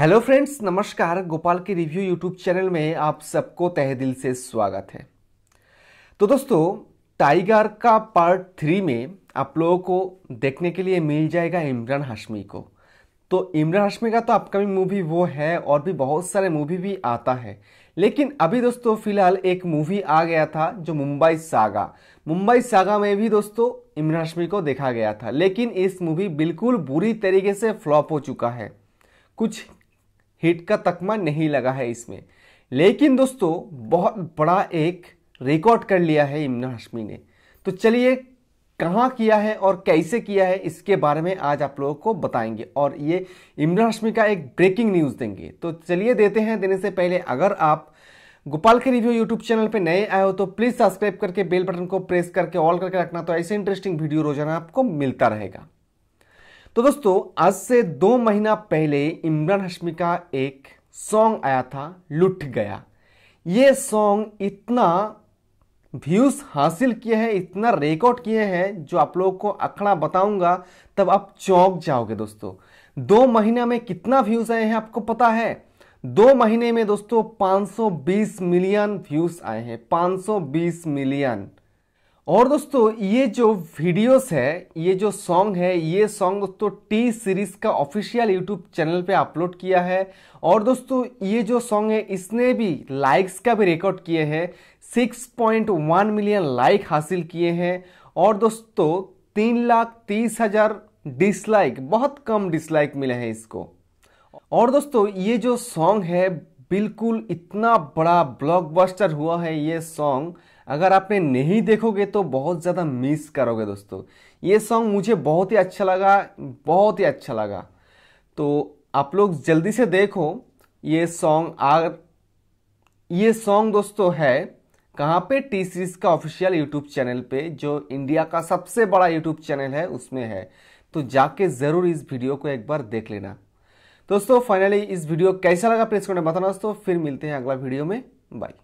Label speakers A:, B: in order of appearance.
A: hello friends नमस्कार गोपाल के review YouTube channel में आप सबको तहे दिल से स्वागत है तो दोस्तों टाइगर का पार्ट थ्री में आप लोगों को देखने के लिए मिल जाएगा इमरान हाशमी को तो इमरान हाशमी का तो अपकमिंग मूवी वो है और भी बहुत सारे मूवी भी आता है लेकिन अभी दोस्तों फिलहाल एक मूवी आ गया था जो मुंबई सागा मुंबई सागा में भी दोस्तों इमरान हाशमी को देखा गया था लेकिन इस मूवी बिल्कुल बुरी तरीके से फ्लॉप हो चुका है कुछ हिट का तकमा नहीं लगा है इसमें लेकिन दोस्तों बहुत बड़ा एक रिकॉर्ड कर लिया है इमरान हाशमी ने तो चलिए कहाँ किया है और कैसे किया है इसके बारे में आज आप लोगों को बताएंगे और ये इमरान हाशमी का एक ब्रेकिंग न्यूज़ देंगे तो चलिए देते हैं देने से पहले अगर आप गोपाल के रिव्यू यूट्यूब चैनल पे नए आए हो तो प्लीज़ सब्सक्राइब करके बेल बटन को प्रेस करके ऑल करके रखना तो ऐसे इंटरेस्टिंग वीडियो रोजाना आपको मिलता रहेगा तो दोस्तों आज से दो महीना पहले इमरान हशमी का एक सॉन्ग आया था लुट गया ये सॉन्ग इतना व्यूज हासिल किए हैं इतना रिकॉर्ड किए हैं जो आप लोगों को अखड़ा बताऊंगा तब आप चौंक जाओगे दोस्तों दो महीने में कितना व्यूज आए हैं आपको पता है दो महीने में दोस्तों 520 मिलियन व्यूज आए हैं 520 मिलियन और दोस्तों ये जो वीडियोस है ये जो सॉन्ग है ये सॉन्ग दोस्तों टी सीरीज का ऑफिशियल यूट्यूब चैनल पे अपलोड किया है और दोस्तों ये जो सॉन्ग है इसने भी लाइक्स का भी रिकॉर्ड किए हैं 6.1 मिलियन लाइक हासिल किए हैं और दोस्तों तीन लाख तीस हजार डिसलाइक बहुत कम डिसलाइक मिले हैं इसको और दोस्तों ये जो सॉन्ग है बिल्कुल इतना बड़ा ब्लॉकबस्टर हुआ है ये सॉन्ग अगर आपने नहीं देखोगे तो बहुत ज़्यादा मिस करोगे दोस्तों ये सॉन्ग मुझे बहुत ही अच्छा लगा बहुत ही अच्छा लगा तो आप लोग जल्दी से देखो ये सॉन्ग आ ये सॉन्ग दोस्तों है कहाँ पे टी सीरीज का ऑफिशियल यूट्यूब चैनल पे जो इंडिया का सबसे बड़ा यूट्यूब चैनल है उसमें है तो जाके ज़रूर इस वीडियो को एक बार देख लेना दोस्तों फाइनली इस वीडियो कैसा लगा प्रेस करने बताना दोस्तों फिर मिलते हैं अगला वीडियो में बाय